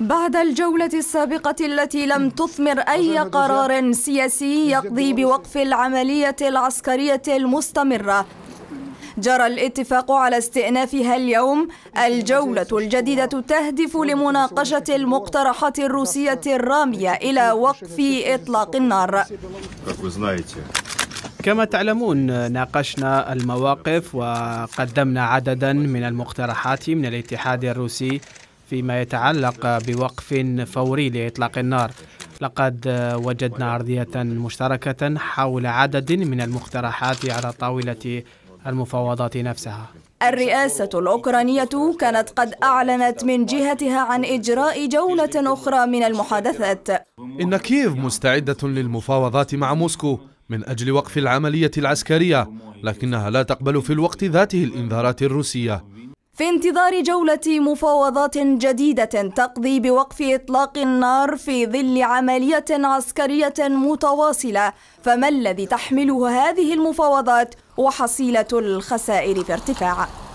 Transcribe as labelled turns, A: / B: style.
A: بعد الجولة السابقة التي لم تثمر أي قرار سياسي يقضي بوقف العملية العسكرية المستمرة جرى الاتفاق على استئنافها اليوم الجولة الجديدة تهدف لمناقشة المقترحات الروسية الرامية إلى وقف إطلاق النار
B: كما تعلمون ناقشنا المواقف وقدمنا عددا من المقترحات من الاتحاد الروسي فيما يتعلق بوقف فوري لإطلاق النار لقد وجدنا أرضية مشتركة حول عدد من المقترحات على طاولة المفاوضات نفسها
A: الرئاسة الأوكرانية كانت قد أعلنت من جهتها عن إجراء جولة أخرى من المحادثات
C: إن كييف مستعدة للمفاوضات مع موسكو من أجل وقف العملية العسكرية لكنها لا تقبل في الوقت ذاته الإنذارات الروسية
A: في انتظار جولة مفاوضات جديدة تقضي بوقف إطلاق النار في ظل عملية عسكرية متواصلة فما الذي تحمله هذه المفاوضات وحصيلة الخسائر في ارتفاع؟